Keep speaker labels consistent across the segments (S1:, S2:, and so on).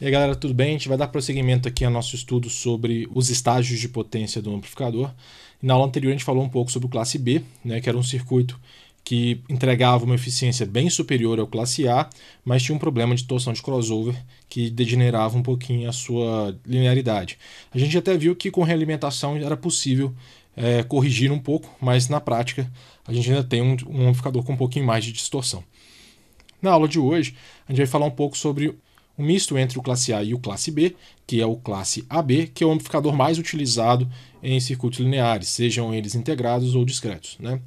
S1: E aí galera, tudo bem? A gente vai dar prosseguimento aqui ao nosso estudo sobre os estágios de potência do amplificador. na aula anterior a gente falou um pouco sobre o classe B, né, que era um circuito que entregava uma eficiência bem superior ao classe A, mas tinha um problema de torção de crossover que degenerava um pouquinho a sua linearidade. A gente até viu que com realimentação era possível é, corrigir um pouco, mas na prática a gente ainda tem um, um amplificador com um pouquinho mais de distorção. Na aula de hoje, a gente vai falar um pouco sobre um misto entre o classe A e o classe B, que é o classe AB, que é o amplificador mais utilizado em circuitos lineares, sejam eles integrados ou discretos. Né?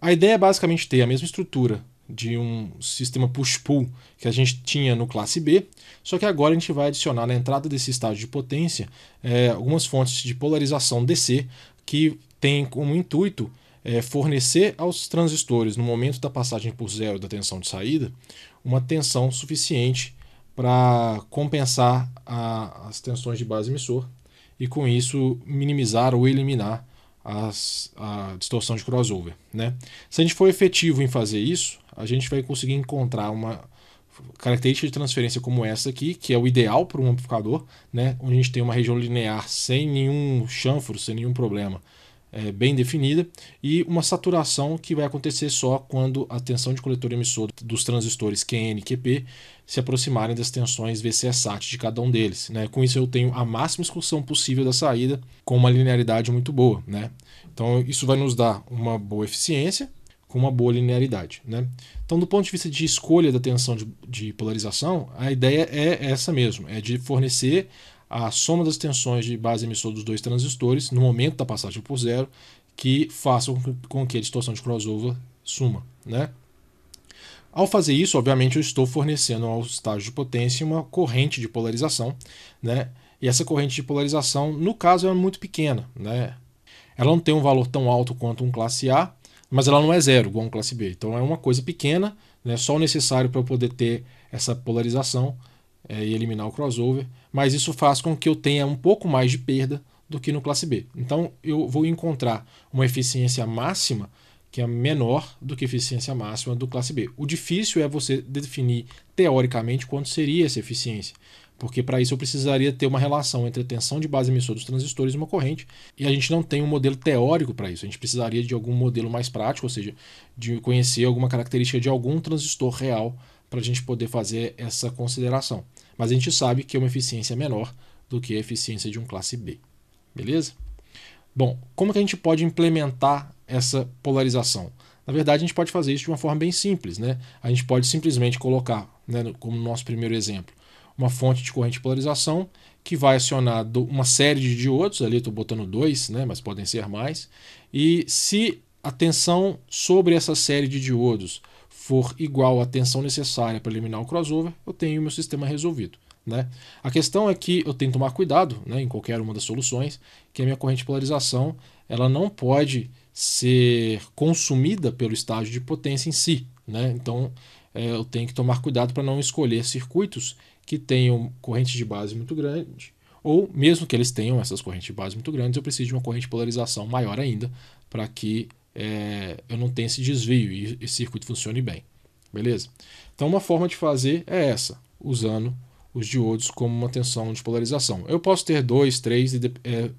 S1: A ideia é basicamente ter a mesma estrutura de um sistema push-pull que a gente tinha no classe B, só que agora a gente vai adicionar na entrada desse estágio de potência é, algumas fontes de polarização DC que tem como intuito é, fornecer aos transistores, no momento da passagem por zero da tensão de saída, uma tensão suficiente para compensar a, as tensões de base emissor e com isso minimizar ou eliminar as, a distorção de crossover. Né? Se a gente for efetivo em fazer isso, a gente vai conseguir encontrar uma característica de transferência como essa aqui, que é o ideal para um amplificador, né? onde a gente tem uma região linear sem nenhum chanfro, sem nenhum problema, é, bem definida, e uma saturação que vai acontecer só quando a tensão de coletor emissor dos transistores QN e QP se aproximarem das tensões VCSAT de cada um deles. Né? Com isso, eu tenho a máxima excursão possível da saída com uma linearidade muito boa. Né? Então, isso vai nos dar uma boa eficiência com uma boa linearidade. Né? Então, do ponto de vista de escolha da tensão de, de polarização, a ideia é essa mesmo, é de fornecer a soma das tensões de base emissora dos dois transistores no momento da passagem por zero, que façam com que a distorção de crossover suma. Né? Ao fazer isso, obviamente, eu estou fornecendo ao estágio de potência uma corrente de polarização, né? E essa corrente de polarização, no caso, é muito pequena, né? Ela não tem um valor tão alto quanto um classe A, mas ela não é zero, igual um classe B. Então é uma coisa pequena, né? Só o necessário para eu poder ter essa polarização é, e eliminar o crossover. Mas isso faz com que eu tenha um pouco mais de perda do que no classe B. Então eu vou encontrar uma eficiência máxima que é menor do que a eficiência máxima do classe B. O difícil é você definir teoricamente quanto seria essa eficiência, porque para isso eu precisaria ter uma relação entre a tensão de base emissora dos transistores e uma corrente, e a gente não tem um modelo teórico para isso. A gente precisaria de algum modelo mais prático, ou seja, de conhecer alguma característica de algum transistor real para a gente poder fazer essa consideração. Mas a gente sabe que é uma eficiência menor do que a eficiência de um classe B. Beleza? Bom, como que a gente pode implementar essa polarização. Na verdade, a gente pode fazer isso de uma forma bem simples. Né? A gente pode simplesmente colocar, né, como nosso primeiro exemplo, uma fonte de corrente de polarização que vai acionar uma série de diodos, ali estou botando dois, né, mas podem ser mais, e se a tensão sobre essa série de diodos for igual à tensão necessária para eliminar o crossover, eu tenho meu sistema resolvido. Né? A questão é que eu tenho que tomar cuidado né, em qualquer uma das soluções, que a minha corrente de polarização ela não pode ser consumida pelo estágio de potência em si. Né? Então é, eu tenho que tomar cuidado para não escolher circuitos que tenham corrente de base muito grande, ou mesmo que eles tenham essas correntes de base muito grandes, eu preciso de uma corrente de polarização maior ainda para que é, eu não tenha esse desvio e o circuito funcione bem. Beleza? Então, uma forma de fazer é essa, usando os diodos como uma tensão de polarização. Eu posso ter dois, três, é,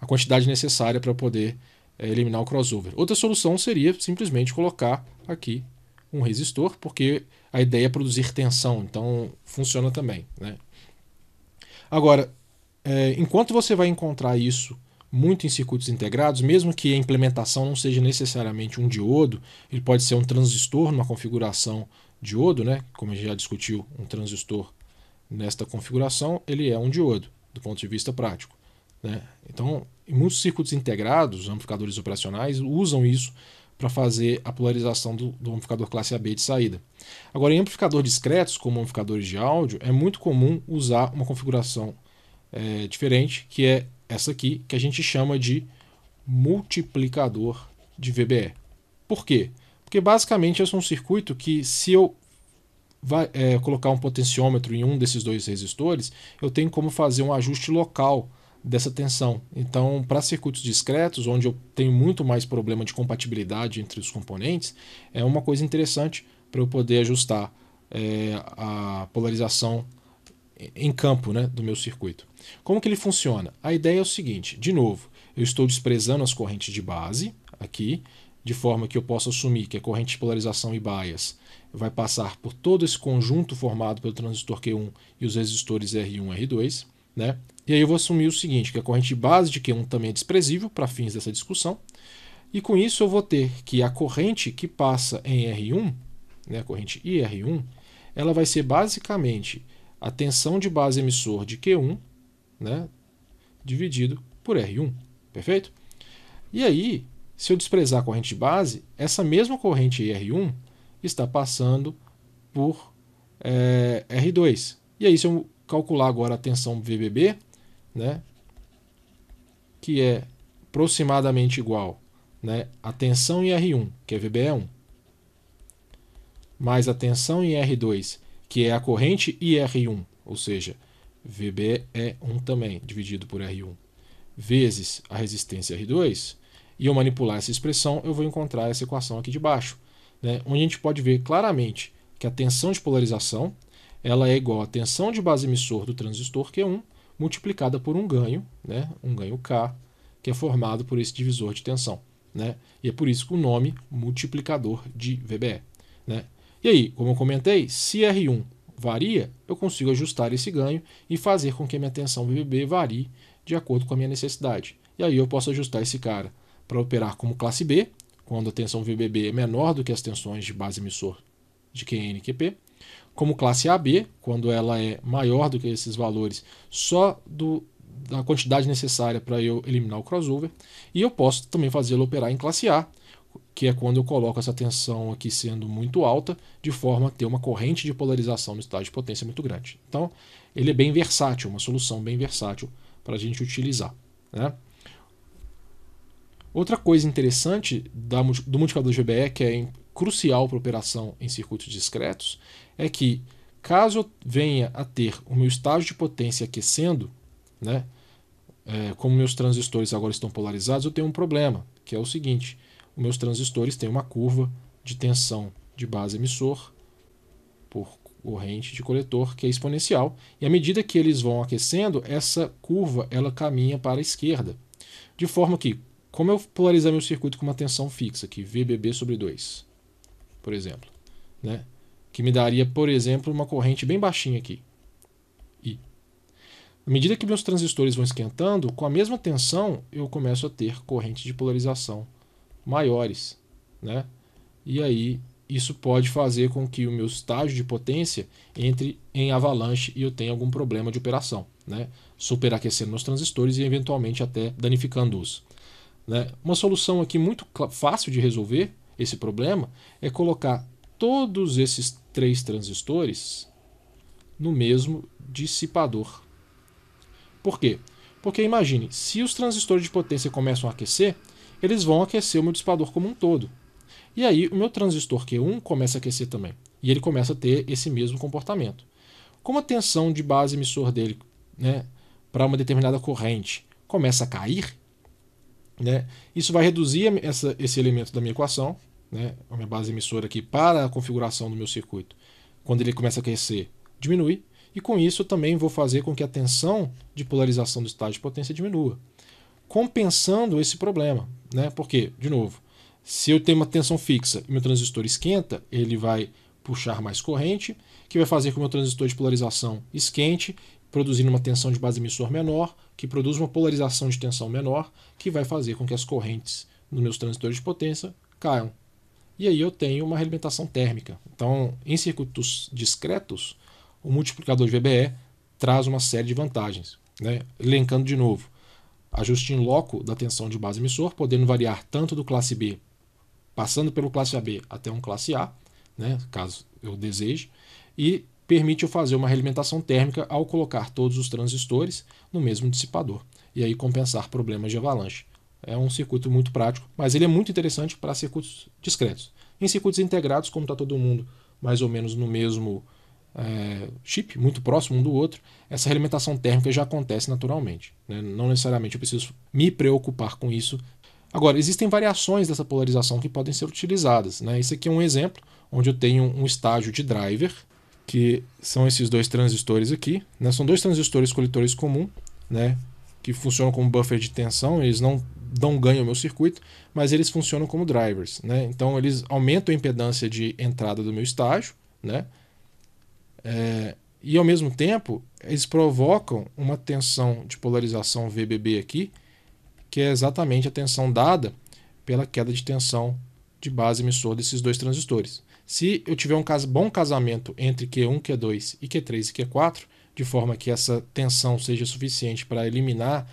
S1: a quantidade necessária para poder é, eliminar o crossover. Outra solução seria simplesmente colocar aqui um resistor, porque a ideia é produzir tensão, então funciona também. Né? Agora, é, enquanto você vai encontrar isso muito em circuitos integrados, mesmo que a implementação não seja necessariamente um diodo, ele pode ser um transistor numa configuração diodo, né? como a gente já discutiu, um transistor nesta configuração, ele é um diodo, do ponto de vista prático. Né? Então, em muitos circuitos integrados, amplificadores operacionais usam isso para fazer a polarização do, do, amplificador classe AB de saída. Agora, em amplificador discretos, como amplificadores de áudio, é muito comum usar uma configuração é, diferente, que é essa aqui, que a gente chama de multiplicador de VBE. Por quê? Porque basicamente esse é um circuito que, se eu vai, é, colocar um potenciômetro em um desses dois resistores, eu tenho como fazer um ajuste local dessa tensão. Então, para circuitos discretos, onde eu tenho muito mais problema de compatibilidade entre os componentes, é uma coisa interessante para eu poder ajustar é, a polarização em campo né, do meu circuito. Como que ele funciona? A ideia é o seguinte, de novo, eu estou desprezando as correntes de base aqui, de forma que eu possa assumir que a corrente de polarização e bias vai passar por todo esse conjunto formado pelo transistor Q1 e os resistores R1 e R2. Né? E aí eu vou assumir o seguinte, que a corrente base de Q1 também é desprezível para fins dessa discussão. E com isso eu vou ter que a corrente que passa em R1, né, a corrente IR1, ela vai ser basicamente a tensão de base emissor de Q1 né, dividido por R1, perfeito? E aí, se eu desprezar a corrente de base, essa mesma corrente IR1 está passando por é, eh, R2. E aí, se eu calcular agora a tensão VBB, né? que é aproximadamente igual né? a tensão em R1, que é VBE1, mais a tensão em R2, que é a corrente e R1, ou seja, VB é 1 também, dividido por R1, vezes a resistência R2, e eu manipular essa expressão, eu vou encontrar essa equação aqui de baixo, né? onde a gente pode ver claramente que a tensão de polarização ela é igual à tensão de base emissor do transistor Q1 multiplicada por um ganho, né, um ganho K, que é formado por esse divisor de tensão. Né? E é por isso que o nome multiplicador de VBE. Né? E aí, como eu comentei, se R1 varia, eu consigo ajustar esse ganho e fazer com que a minha tensão VBB varie de acordo com a minha necessidade. E aí eu posso ajustar esse cara para operar como classe B, quando a tensão VBB é menor do que as tensões de base emissor de QN e QP, como classe AB, quando ela é maior do que esses valores, só do, da quantidade necessária para eu eliminar o crossover. E eu posso também fazê-lo operar em classe A, que é quando eu coloco essa tensão aqui sendo muito alta, de forma a ter uma corrente de polarização no estado de potência muito grande. Então, ele é bem versátil, uma solução bem versátil para a gente utilizar. Né? Outra coisa interessante do multiplicador GBE, que é crucial para operação em circuitos discretos é que, caso eu venha a ter o meu estágio de potência aquecendo, né, é, como meus transistores agora estão polarizados, eu tenho um problema, que é o seguinte: os meus transistores têm uma curva de tensão de base emissor por corrente de coletor que é exponencial, e à medida que eles vão aquecendo, essa curva ela caminha para a esquerda. De forma que, como eu polarizar meu circuito com uma tensão fixa, que VBB sobre 2, por exemplo, né? Que me daria, por exemplo, uma corrente bem baixinha aqui. I. À medida que meus transistores vão esquentando, com a mesma tensão eu começo a ter correntes de polarização maiores, né? E aí isso pode fazer com que o meu estágio de potência entre em avalanche e eu tenha algum problema de operação, né? superaquecendo meus transistores e eventualmente até danificando-os. Né? Uma solução aqui muito fácil de resolver esse problema é colocar todos esses três transistores no mesmo dissipador. Por quê? Porque imagine, se os transistores de potência começam a aquecer, eles vão aquecer o meu dissipador como um todo. E aí o meu transistor Q1 começa a aquecer também. E ele começa a ter esse mesmo comportamento. Como a tensão de base emissor dele né, para uma determinada corrente começa a cair, né, isso vai reduzir essa, esse elemento da minha equação, né, a minha base emissora aqui para a configuração do meu circuito, quando ele começa a aquecer, diminui. E com isso eu também vou fazer com que a tensão de polarização do estágio de potência diminua, compensando esse problema. Né? Porque, de novo, se eu tenho uma tensão fixa e meu transistor esquenta, ele vai puxar mais corrente, que vai fazer com que o meu transistor de polarização esquente, produzindo uma tensão de base emissor menor, que produz uma polarização de tensão menor, que vai fazer com que as correntes nos meus transistores de potência caiam. E aí eu tenho uma realimentação térmica. Então, em circuitos discretos, o multiplicador de VBE traz uma série de vantagens. Né? Elencando de novo, ajuste em loco da tensão de base emissor, podendo variar tanto do classe B, passando pelo classe AB até um classe A, né? caso eu deseje, e permite eu fazer uma realimentação térmica ao colocar todos os transistores no mesmo dissipador, e aí compensar problemas de avalanche. É um circuito muito prático, mas ele é muito interessante para circuitos discretos. Em circuitos integrados, como está todo mundo mais ou menos no mesmo é, chip, muito próximo um do outro, essa alimentação térmica já acontece naturalmente. Né? Não necessariamente eu preciso me preocupar com isso. Agora, existem variações dessa polarização que podem ser utilizadas. Né? Esse aqui é um exemplo onde eu tenho um estágio de driver, que são esses dois transistores aqui. Né? São dois transistores coletores comum, né? que funcionam como buffer de tensão, eles não dão ganho ao meu circuito, mas eles funcionam como drivers. Né? Então eles aumentam a impedância de entrada do meu estágio, né? É, e ao mesmo tempo eles provocam uma tensão de polarização VBB aqui, que é exatamente a tensão dada pela queda de tensão de base emissor desses dois transistores. Se eu tiver um bom casamento entre Q1, Q2 e Q3 e Q4, de forma que essa tensão seja suficiente para eliminar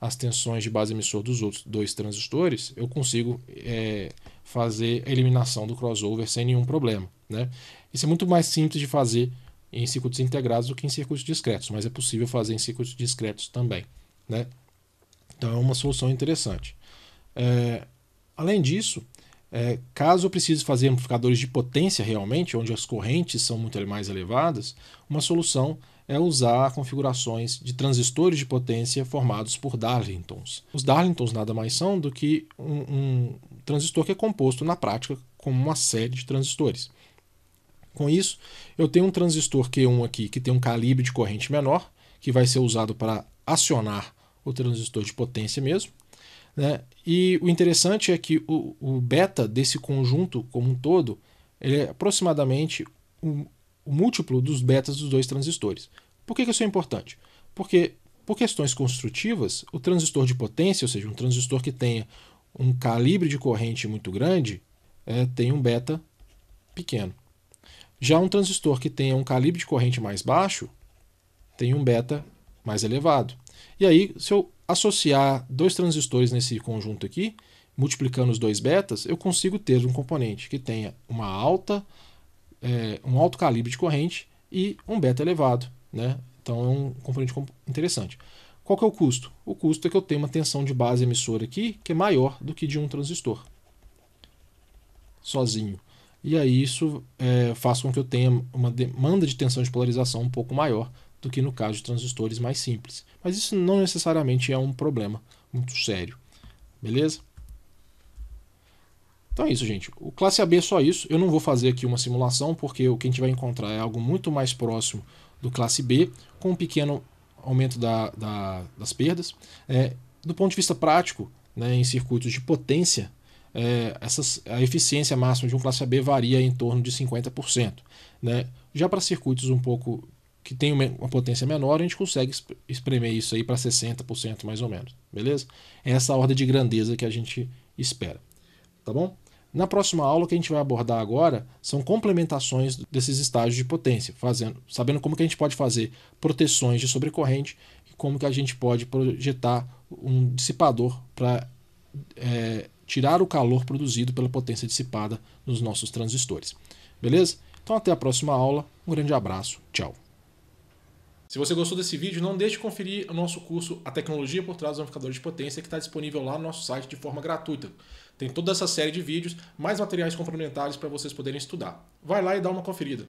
S1: as tensões de base emissor dos outros dois transistores, eu consigo é, fazer a eliminação do crossover sem nenhum problema. Né? Isso é muito mais simples de fazer em circuitos integrados do que em circuitos discretos, mas é possível fazer em circuitos discretos também. Né? Então é uma solução interessante. É, além disso, é, caso eu precise fazer amplificadores de potência realmente, onde as correntes são muito mais elevadas, uma solução é usar configurações de transistores de potência formados por Darlingtons. Os Darlingtons nada mais são do que um, um transistor que é composto na prática como uma série de transistores. Com isso, eu tenho um transistor Q1 aqui que tem um calibre de corrente menor, que vai ser usado para acionar o transistor de potência mesmo. Né? E o interessante é que o, o beta desse conjunto como um todo ele é aproximadamente um, o múltiplo dos betas dos dois transistores. Por que, isso é importante? Porque, por questões construtivas, o transistor de potência, ou seja, um transistor que tenha um calibre de corrente muito grande, é, tem um beta pequeno. Já um transistor que tenha um calibre de corrente mais baixo, tem um beta mais elevado. E aí, se eu associar dois transistores nesse conjunto aqui, multiplicando os dois betas, eu consigo ter um componente que tenha uma alta é, um alto calibre de corrente e um beta elevado. Né? Então é um componente interessante. Qual que é o custo? O custo é que eu tenho uma tensão de base emissora aqui que é maior do que de um transistor sozinho. E aí isso é, faz com que eu tenha uma demanda de tensão de polarização um pouco maior do que no caso de transistores mais simples. Mas isso não necessariamente é um problema muito sério. Beleza? Então é isso, gente. O classe AB é só isso. Eu não vou fazer aqui uma simulação, porque o que a gente vai encontrar é algo muito mais próximo do classe B, com um pequeno aumento da, da, das perdas. É, do ponto de vista prático, né, em circuitos de potência, é, essas, a eficiência máxima de um classe AB varia em torno de 50%. Né? Já para circuitos um pouco que tem uma potência menor, a gente consegue espremer isso aí para 60% mais ou menos, beleza? Essa é essa ordem de grandeza que a gente espera, tá bom? Na próxima aula, o que a gente vai abordar agora são complementações desses estágios de potência, fazendo, sabendo como que a gente pode fazer proteções de sobrecorrente e como que a gente pode projetar um dissipador para é, tirar o calor produzido pela potência dissipada nos nossos transistores. Beleza? Então até a próxima aula, um grande abraço, tchau! Se você gostou desse vídeo, não deixe de conferir o nosso curso A Tecnologia por Trás do Amplificador de Potência, que está disponível lá no nosso site de forma gratuita. Tem toda essa série de vídeos, mais materiais complementares para vocês poderem estudar. Vai lá e dá uma conferida.